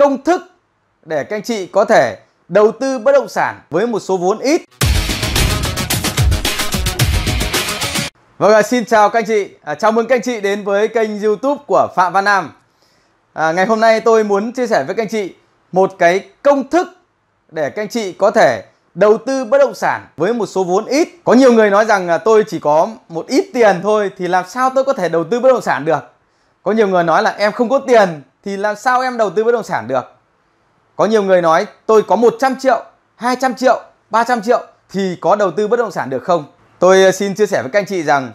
công thức để các anh chị có thể đầu tư bất động sản với một số vốn ít. Vâng, xin chào các anh chị. À, chào mừng các anh chị đến với kênh YouTube của Phạm Văn Nam. À, ngày hôm nay tôi muốn chia sẻ với các anh chị một cái công thức để các anh chị có thể đầu tư bất động sản với một số vốn ít. Có nhiều người nói rằng tôi chỉ có một ít tiền thôi thì làm sao tôi có thể đầu tư bất động sản được? có nhiều người nói là em không có tiền thì làm sao em đầu tư bất động sản được có nhiều người nói tôi có 100 triệu 200 triệu 300 triệu thì có đầu tư bất động sản được không tôi ờ, xin chia sẻ với các anh chị rằng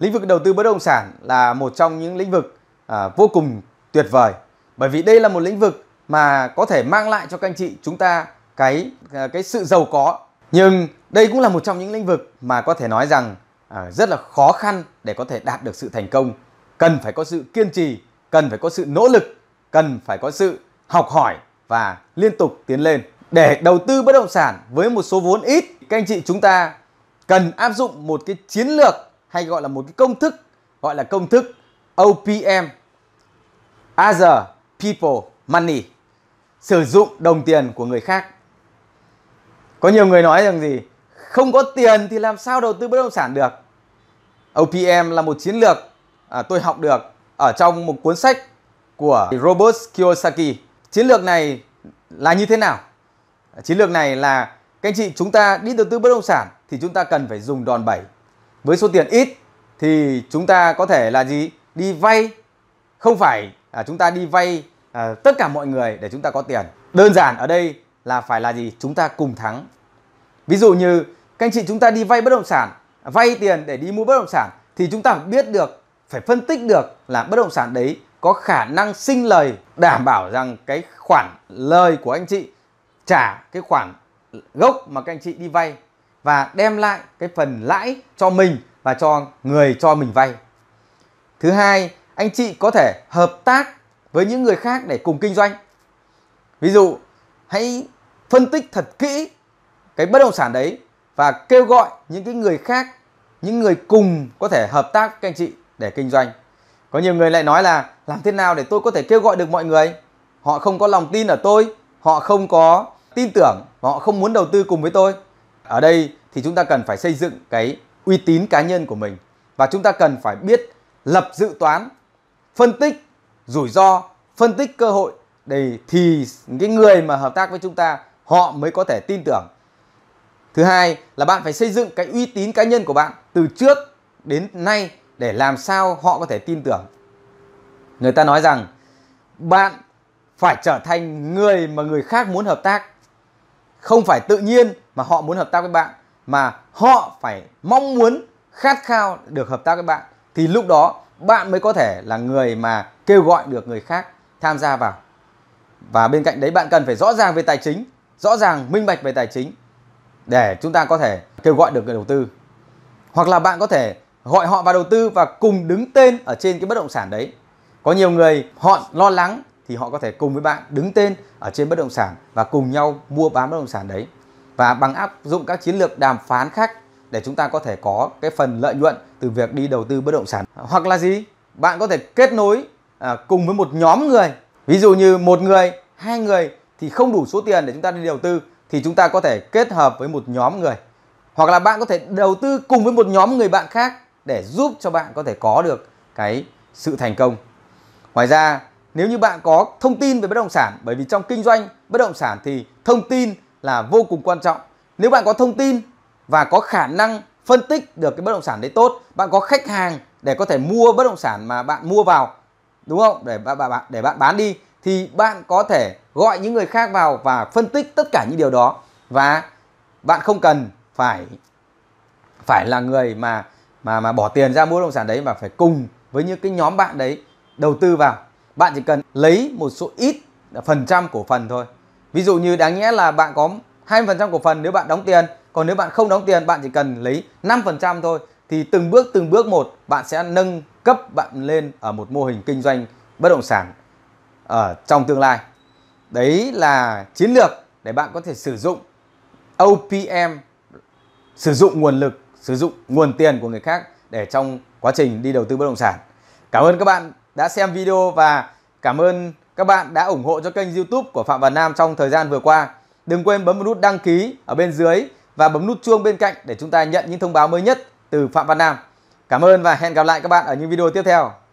lĩnh vực đầu tư bất động sản là một trong những lĩnh vực à, vô cùng tuyệt vời bởi vì đây là một lĩnh vực mà có thể mang lại cho các anh chị chúng ta cái à, cái sự giàu có nhưng đây cũng là một trong những lĩnh vực mà có thể nói rằng à, rất là khó khăn để có thể đạt được sự thành công cần phải có sự kiên trì, cần phải có sự nỗ lực, cần phải có sự học hỏi và liên tục tiến lên. Để đầu tư bất động sản với một số vốn ít, các anh chị chúng ta cần áp dụng một cái chiến lược hay gọi là một cái công thức gọi là công thức OPM Other People Money sử dụng đồng tiền của người khác. Có nhiều người nói rằng gì? Không có tiền thì làm sao đầu tư bất động sản được? OPM là một chiến lược à, tôi học được ở trong một cuốn sách của Robert Kiyosaki. Chiến lược này là như thế nào? Chiến lược này là các anh chị chúng ta đi đầu tư bất động sản thì chúng ta cần phải dùng đòn bẩy. Với số tiền ít thì chúng ta có thể là gì? Đi vay không phải à, chúng ta đi vay à, tất cả mọi người để chúng ta có tiền. Đơn giản ở đây là phải là gì? Chúng ta cùng thắng. Ví dụ như các anh chị chúng ta đi vay bất động sản, vay tiền để đi mua bất động sản thì chúng ta biết được phải phân tích được là bất động sản đấy có khả năng sinh lời đảm bảo rằng cái khoản lời của anh chị trả cái khoản gốc mà các anh chị đi vay và đem lại cái phần lãi cho mình và cho người cho mình vay. Thứ hai, anh chị có thể hợp tác với những người khác để cùng kinh doanh. Ví dụ, hãy phân tích thật kỹ cái bất động sản đấy và kêu gọi những cái người khác, những người cùng có thể hợp tác với các anh chị để kinh doanh có nhiều người lại nói là làm thế nào để tôi có thể kêu gọi được mọi người họ không có lòng tin ở tôi họ không có tin tưởng và họ không muốn đầu tư cùng với tôi ở đây thì chúng ta cần phải xây dựng cái uy tín cá nhân của mình và chúng ta cần phải biết lập dự toán phân tích rủi ro phân tích cơ hội để thì cái người mà hợp tác với chúng ta họ mới có thể tin tưởng thứ hai là bạn phải xây dựng cái uy tín cá nhân của bạn từ trước đến nay để làm sao họ có thể tin tưởng. Người ta nói rằng bạn phải trở thành người mà người khác muốn hợp tác. Không phải tự nhiên mà họ muốn hợp tác với bạn mà họ phải mong muốn khát khao được hợp tác với bạn thì lúc đó bạn mới có thể là người mà kêu gọi được người khác tham gia vào. Và bên cạnh đấy bạn cần phải rõ ràng về tài chính, rõ ràng minh bạch về tài chính để chúng ta có thể kêu gọi được người đầu tư. Hoặc là bạn có thể gọi họ vào đầu tư và cùng đứng tên ở trên cái bất động sản đấy có nhiều người họ lo lắng thì họ có thể cùng với bạn đứng tên ở trên bất động sản và cùng nhau mua bán bất động sản đấy và bằng áp dụng các chiến lược đàm phán khác để chúng ta có thể có cái phần lợi nhuận từ việc đi đầu tư bất động sản hoặc là gì bạn có thể kết nối à, cùng với một nhóm người ví dụ như một người hai người thì không đủ số tiền để chúng ta đi đầu tư thì chúng ta có thể kết hợp với một nhóm người hoặc là bạn có thể đầu tư cùng với một nhóm người bạn khác để giúp cho bạn có thể có được cái sự thành công. Ngoài ra, nếu như bạn có thông tin về bất động sản bởi vì trong kinh doanh bất động sản thì thông tin là vô cùng quan trọng. Nếu bạn có thông tin và có khả năng phân tích được cái bất động sản đấy tốt, bạn có khách hàng để có thể mua bất động sản mà bạn mua vào đúng không? Để bạn để bạn bán đi thì bạn có thể gọi những người khác vào và phân tích tất cả những điều đó và bạn không cần phải phải là người mà mà mà bỏ tiền ra mua bất động sản đấy mà phải cùng với những cái nhóm bạn đấy đầu tư vào bạn chỉ cần lấy một số ít phần trăm cổ phần thôi ví dụ như đáng nhẽ là bạn có hai phần trăm cổ phần nếu bạn đóng tiền còn nếu bạn không đóng tiền bạn chỉ cần lấy 5% thôi thì từng bước từng bước một bạn sẽ nâng cấp bạn lên ở một mô hình kinh doanh bất động sản ở trong tương lai đấy là chiến lược để bạn có thể sử dụng OPM sử dụng nguồn lực sử dụng nguồn tiền của người khác để trong quá trình đi đầu tư bất động sản. Cảm ơn các bạn đã xem video và cảm ơn các bạn đã ủng hộ cho kênh YouTube của Phạm Văn Nam trong thời gian vừa qua. Đừng quên bấm nút đăng ký ở bên dưới và bấm nút chuông bên cạnh để chúng ta nhận những thông báo mới nhất từ Phạm Văn Nam. Cảm ơn và hẹn gặp lại các bạn ở những video tiếp theo.